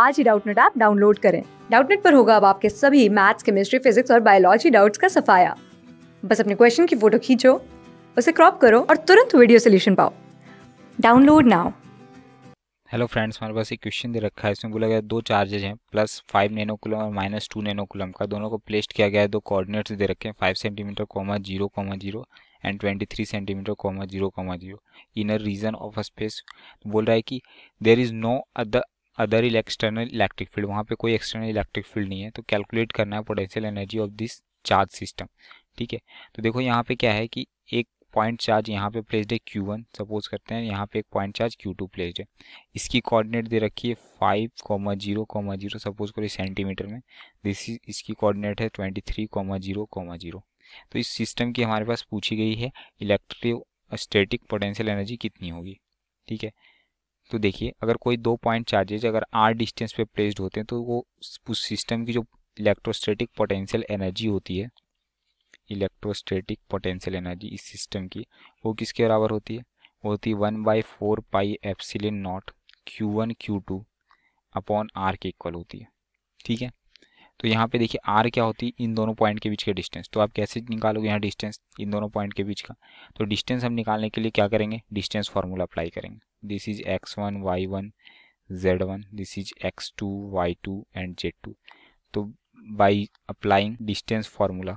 आज ही Doubtnut app download करें डाउटनेट पर होगा अब आपके सभी मैथ्स केमिस्ट्री फिजिक्स और बायोलॉजी डाउट्स का सफाया बस अपने क्वेश्चन की फोटो खींचो उसे क्रॉप करो और तुरंत वीडियो सोल्यूशन पाओ डाउनलोड नाउ हेलो फ्रेंड्स हमारे पास एक क्वेश्चन दे रखा है इसमें बोला गया दो चार्जेज हैं प्लस फाइव नैनोकुलम और माइनस टू नैनोकुलम का दोनों को प्लेस्ड किया गया है दो कोऑर्डिनेट्स दे रखे हैं five centimetre comma zero comma zero and twenty three centimetre comma zero comma zero inner region of a space बोल रहा है कि there is no other other external electric field वहाँ पे कोई एक्सटर्नल इलेक्ट्रिक फील्ड नहीं है तो कैलकुलेट करना है potential energy of this charge system ठीक है तो देखो यहाँ पे क्या है कि एक पॉइंट चार्ज यहाँ पे प्लेस्ड है क्यू वन सपोज करते हैं यहाँ पे एक point charge Q two placed है इसकी कोऑर्डिनेट दे रखी है five comma zero comma zero suppose करो सेंटीमीटर में दिस इज इसकी कोऑर्डिनेट है twenty three comma zero comma zero तो इस सिस्टम की हमारे पास पूछी गई है इलेक्ट्रिक स्टेटिक पोटेंशियल एनर्जी कितनी होगी ठीक है तो देखिए अगर कोई दो पॉइंट चार्जेज अगर आर डिस्टेंस पे प्लेस्ड होते हैं तो वो उस सिस्टम की जो इलेक्ट्रोस्टैटिक पोटेंशियल एनर्जी होती है इलेक्ट्रोस्टैटिक पोटेंशियल एनर्जी इस सिस्टम की वो किसके बराबर होती है वो होती है one by four pi epsilon naught Q one Q two upon R के इक्वल होती है ठीक है तो यहाँ पे देखिए आर क्या होती है इन दोनों पॉइंट के बीच का डिस्टेंस तो आप कैसे निकालोगे यहाँ डिस्टेंस इन दोनों पॉइंट के बीच का तो डिस्टेंस हम निकालने के लिए क्या करेंगे डिस्टेंस फार्मूला अप्लाई करेंगे this is X one Y one Z one this is X two Y two and Z two तो बाई अप्लाइंग डिस्टेंस फार्मूला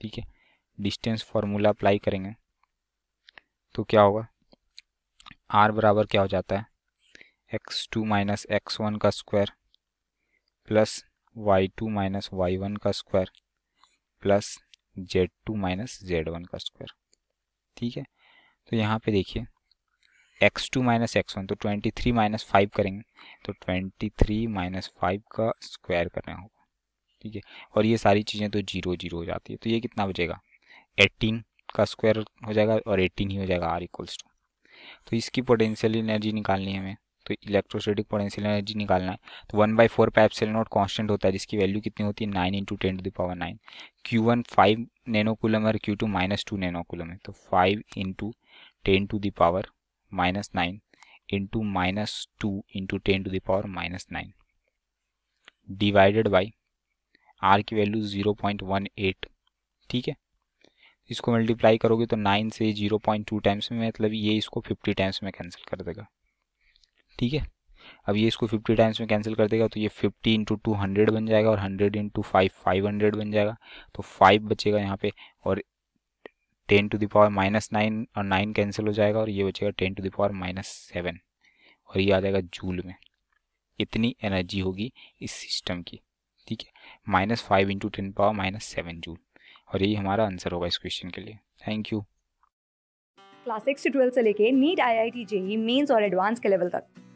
ठीक है डिस्टेंस फार्मूला अप्लाई करेंगे तो क्या होगा आर बराबर क्या हो जाता है X two minus X one का square plus Y two minus Y one का square plus Z two minus Z one का स्क्वायर ठीक है तो यहाँ पे देखिए X two minus X one तो ट्वेंटी थ्री माइनस फाइव करेंगे तो ट्वेंटी थ्री माइनस फाइव का स्क्वायर करना होगा ठीक है और ये सारी चीज़ें तो जीरो जीरो हो जाती है तो ये कितना बचेगा एटीन का स्क्वायर हो जाएगा और एटीन ही हो जाएगा आर इक्वल्स टू तो इसकी पोटेंशियल एनर्जी निकालनी है हमें तो इलेक्ट्रोस्टेटिक पोटेंशियल एनर्जी निकालना है तो one by four pi epsilon naught constant होता है जिसकी वैल्यू कितनी होती है nine into ten to the power nine Q one five nanocoulomb और Q two minus two nanocoulomb है तो five into ten to the power minus nine into minus two into ten to the power minus nine divided by R की value zero point one eight ठीक है इसको multiply करोगे तो nine से zero point two times में मतलब ये इसको फिफ्टी टाइम्स में कैंसिल कर देगा ठीक है अब ये इसको 50 टाइम्स में कैंसिल कर देगा तो ये 50 इंटू टू बन जाएगा और 100 इंटू फाइव फाइव बन जाएगा तो 5 बचेगा यहाँ पे और 10 टू दावर माइनस नाइन और 9 कैंसिल हो जाएगा और ये बचेगा 10 टू दावर माइनस सेवन और ये आ जाएगा जूल में इतनी एनर्जी होगी इस सिस्टम की ठीक है minus five into ten power minus seven joule और यही हमारा आंसर होगा इस क्वेश्चन के लिए थैंक यू क्लास सिक्स से ट्वेल्थ से लेके NEET I I T JEE mains और एडवांस के लेवल तक